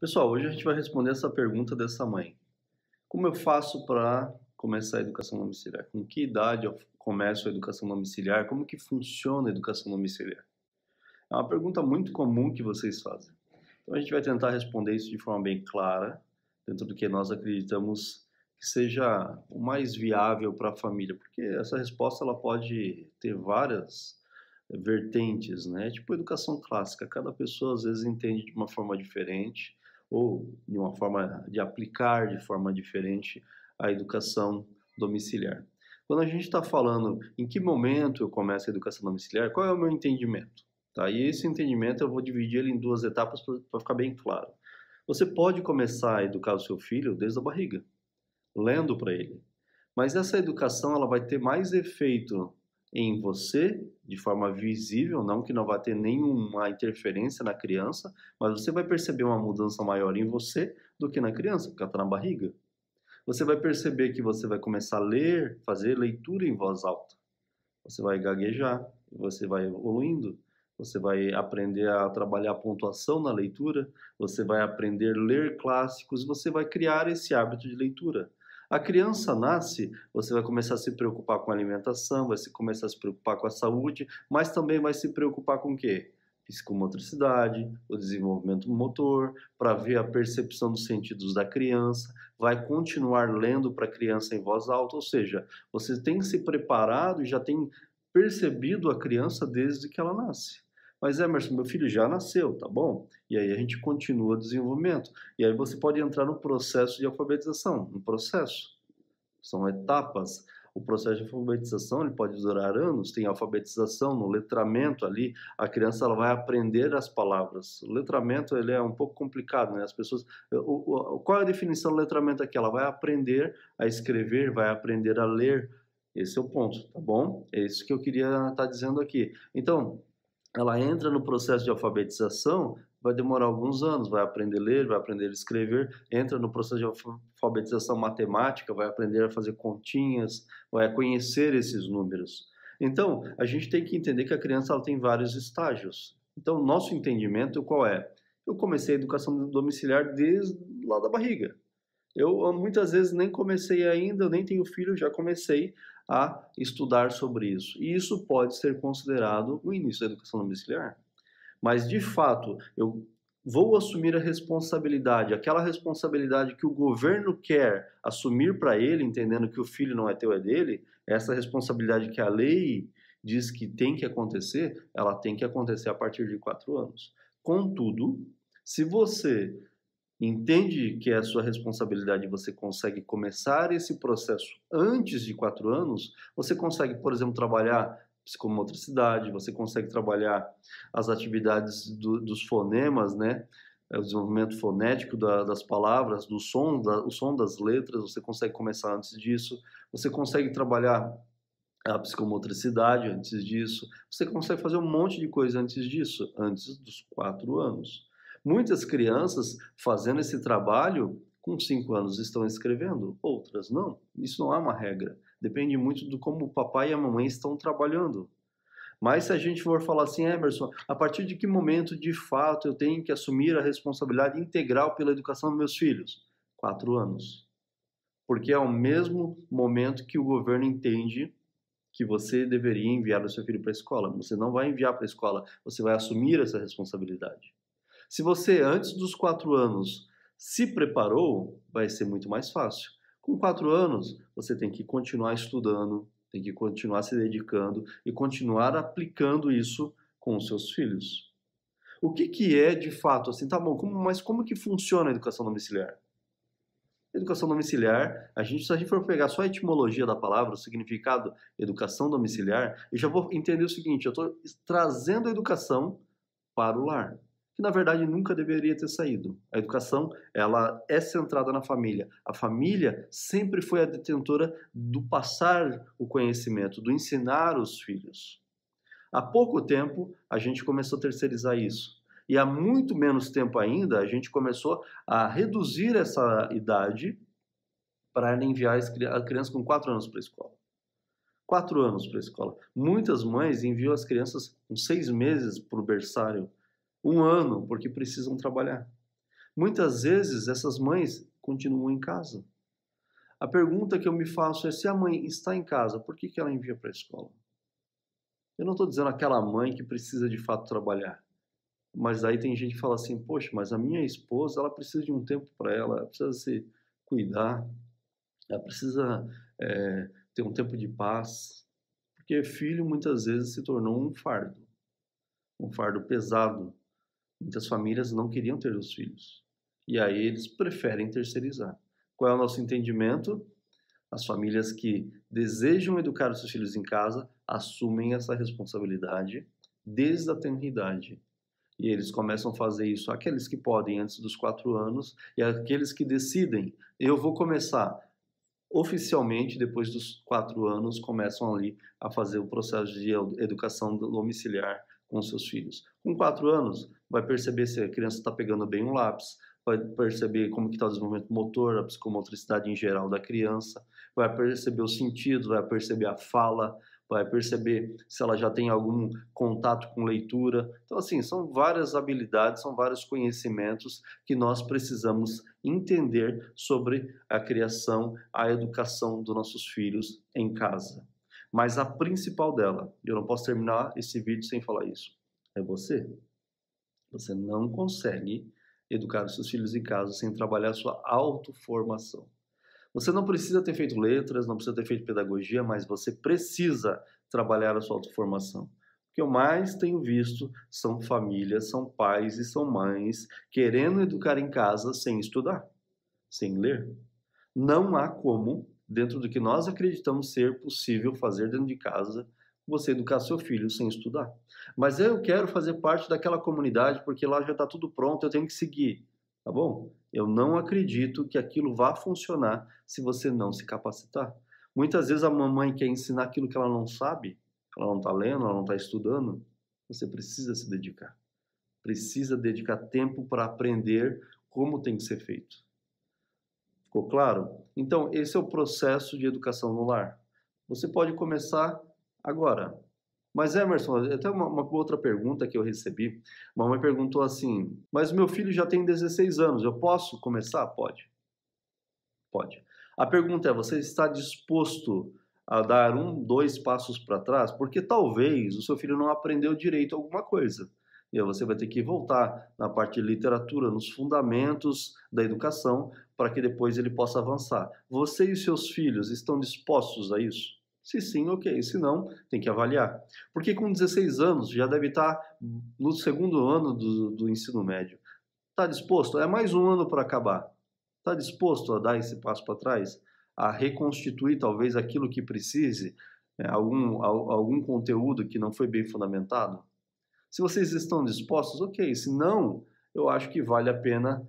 Pessoal, hoje a gente vai responder essa pergunta dessa mãe. Como eu faço para começar a educação domiciliar? Com que idade eu começo a educação domiciliar? Como que funciona a educação domiciliar? É uma pergunta muito comum que vocês fazem. Então a gente vai tentar responder isso de forma bem clara, dentro do que nós acreditamos que seja o mais viável para a família, porque essa resposta ela pode ter várias eh, vertentes, né? Tipo educação clássica, cada pessoa às vezes entende de uma forma diferente, ou de uma forma de aplicar de forma diferente a educação domiciliar. Quando a gente está falando em que momento eu começo a educação domiciliar, qual é o meu entendimento? Tá? E esse entendimento eu vou dividir ele em duas etapas para ficar bem claro. Você pode começar a educar o seu filho desde a barriga, lendo para ele. Mas essa educação ela vai ter mais efeito em você de forma visível, não que não vá ter nenhuma interferência na criança, mas você vai perceber uma mudança maior em você do que na criança, porque ela está na barriga. Você vai perceber que você vai começar a ler, fazer leitura em voz alta. Você vai gaguejar, você vai evoluindo, você vai aprender a trabalhar a pontuação na leitura, você vai aprender a ler clássicos, você vai criar esse hábito de leitura. A criança nasce, você vai começar a se preocupar com a alimentação, vai se começar a se preocupar com a saúde, mas também vai se preocupar com o quê? psicomotricidade, o desenvolvimento motor, para ver a percepção dos sentidos da criança, vai continuar lendo para a criança em voz alta, ou seja, você tem se preparado e já tem percebido a criança desde que ela nasce. Mas Emerson, meu filho já nasceu, tá bom? E aí a gente continua o desenvolvimento. E aí você pode entrar no processo de alfabetização, no processo. São etapas. O processo de alfabetização ele pode durar anos. Tem alfabetização no letramento ali. A criança ela vai aprender as palavras. O letramento ele é um pouco complicado, né? As pessoas. Eh, o, o, qual é a definição do letramento aqui? Ela vai aprender a escrever, vai aprender a ler. Esse é o ponto, tá bom? É isso que eu queria estar tá dizendo aqui. Então, ela entra no processo de alfabetização vai demorar alguns anos, vai aprender a ler, vai aprender a escrever, entra no processo de alfabetização matemática, vai aprender a fazer continhas, vai conhecer esses números. Então, a gente tem que entender que a criança ela tem vários estágios. Então, nosso entendimento qual é? Eu comecei a educação domiciliar desde lá da barriga. Eu muitas vezes nem comecei ainda, eu nem tenho filho, já comecei a estudar sobre isso. E isso pode ser considerado o início da educação domiciliar. Mas, de uhum. fato, eu vou assumir a responsabilidade, aquela responsabilidade que o governo quer assumir para ele, entendendo que o filho não é teu, é dele, essa responsabilidade que a lei diz que tem que acontecer, ela tem que acontecer a partir de quatro anos. Contudo, se você entende que é sua responsabilidade você consegue começar esse processo antes de quatro anos, você consegue, por exemplo, trabalhar psicomotricidade, você consegue trabalhar as atividades do, dos fonemas, né? É o desenvolvimento fonético da, das palavras, do som, da, o som das letras, você consegue começar antes disso, você consegue trabalhar a psicomotricidade antes disso, você consegue fazer um monte de coisa antes disso, antes dos quatro anos. Muitas crianças fazendo esse trabalho com cinco anos estão escrevendo, outras não. Isso não é uma regra. Depende muito do como o papai e a mamãe estão trabalhando. Mas se a gente for falar assim, Emerson, a partir de que momento de fato eu tenho que assumir a responsabilidade integral pela educação dos meus filhos? Quatro anos. Porque é o mesmo momento que o governo entende que você deveria enviar o seu filho para a escola. Você não vai enviar para a escola, você vai assumir essa responsabilidade. Se você, antes dos quatro anos, se preparou, vai ser muito mais fácil. Com quatro anos, você tem que continuar estudando, tem que continuar se dedicando e continuar aplicando isso com os seus filhos. O que, que é de fato assim, tá bom, como, mas como que funciona a educação domiciliar? Educação domiciliar, a gente, se a gente for pegar só a etimologia da palavra, o significado educação domiciliar, eu já vou entender o seguinte: eu estou trazendo a educação para o lar que na verdade nunca deveria ter saído. A educação, ela é centrada na família. A família sempre foi a detentora do passar o conhecimento, do ensinar os filhos. Há pouco tempo a gente começou a terceirizar isso. E há muito menos tempo ainda a gente começou a reduzir essa idade para enviar a criança com 4 anos para a escola. 4 anos para a escola. Muitas mães enviam as crianças com 6 meses para o berçário um ano, porque precisam trabalhar. Muitas vezes essas mães continuam em casa. A pergunta que eu me faço é: se a mãe está em casa, por que, que ela envia para a escola? Eu não estou dizendo aquela mãe que precisa de fato trabalhar. Mas aí tem gente que fala assim: poxa, mas a minha esposa ela precisa de um tempo para ela, ela precisa se cuidar, ela precisa é, ter um tempo de paz. Porque filho muitas vezes se tornou um fardo, um fardo pesado Muitas famílias não queriam ter os filhos. E aí eles preferem terceirizar. Qual é o nosso entendimento? As famílias que desejam educar os seus filhos em casa assumem essa responsabilidade desde a tenridade. E eles começam a fazer isso, aqueles que podem antes dos quatro anos e aqueles que decidem. Eu vou começar oficialmente, depois dos quatro anos, começam ali a fazer o processo de educação domiciliar com seus filhos. Com quatro anos, vai perceber se a criança está pegando bem um lápis, vai perceber como está o desenvolvimento motor, a psicomotricidade em geral da criança, vai perceber os sentidos, vai perceber a fala, vai perceber se ela já tem algum contato com leitura. Então, assim, são várias habilidades, são vários conhecimentos que nós precisamos entender sobre a criação, a educação dos nossos filhos em casa. Mas a principal dela, e eu não posso terminar esse vídeo sem falar isso, é você. Você não consegue educar os seus filhos em casa sem trabalhar a sua autoformação. Você não precisa ter feito letras, não precisa ter feito pedagogia, mas você precisa trabalhar a sua autoformação. O que eu mais tenho visto são famílias, são pais e são mães querendo educar em casa sem estudar, sem ler. Não há como dentro do que nós acreditamos ser possível fazer dentro de casa, você educar seu filho sem estudar. Mas eu quero fazer parte daquela comunidade porque lá já está tudo pronto, eu tenho que seguir, tá bom? Eu não acredito que aquilo vá funcionar se você não se capacitar. Muitas vezes a mamãe quer ensinar aquilo que ela não sabe, ela não está lendo, ela não está estudando. Você precisa se dedicar. Precisa dedicar tempo para aprender como tem que ser feito. Ficou claro? Então, esse é o processo de educação no lar. Você pode começar agora. Mas Emerson, até uma, uma, outra pergunta que eu recebi. Mamãe perguntou assim: Mas meu filho já tem 16 anos, eu posso começar? Pode. Pode. A pergunta é: você está disposto a dar um, dois passos para trás? Porque talvez o seu filho não aprendeu direito alguma coisa. E aí você vai ter que voltar na parte de literatura, nos fundamentos da educação, para que depois ele possa avançar. Você e seus filhos estão dispostos a isso? Se sim, ok. Se não, tem que avaliar. Porque com 16 anos já deve estar no segundo ano do, do ensino médio. Está disposto? É mais um ano para acabar. Está disposto a dar esse passo para trás? A reconstituir talvez aquilo que precise? Né? Algum, algum conteúdo que não foi bem fundamentado? Se vocês estão dispostos, ok. Se não, eu acho que vale a pena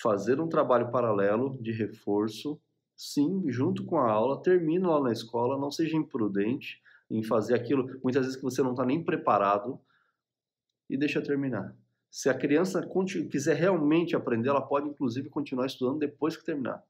fazer um trabalho paralelo de reforço, sim, junto com a aula, termina lá na escola, não seja imprudente em fazer aquilo, muitas vezes que você não está nem preparado, e deixa terminar. Se a criança quiser realmente aprender, ela pode inclusive continuar estudando depois que terminar.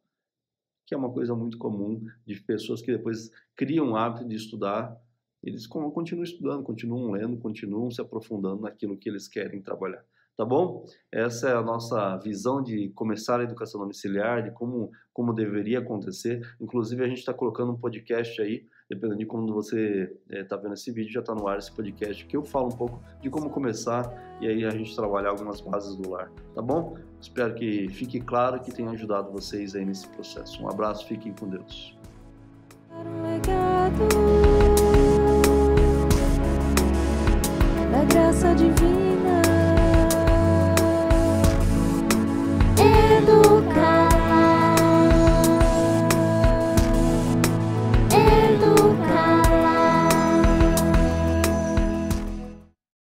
Que é uma coisa muito comum de pessoas que depois criam o hábito de estudar eles continuam estudando, continuam lendo, continuam se aprofundando naquilo que eles querem trabalhar. Tá bom? Essa é a nossa visão de começar a educação domiciliar, de como, como deveria acontecer. Inclusive, a gente está colocando um podcast aí, dependendo de como você está é, tá vendo esse vídeo, já está no ar esse podcast, que eu falo um pouco de como começar e aí a gente trabalhar algumas bases do lar. Tá bom? Espero que fique claro que tenha ajudado vocês aí nesse processo. Um abraço, fiquem com Deus.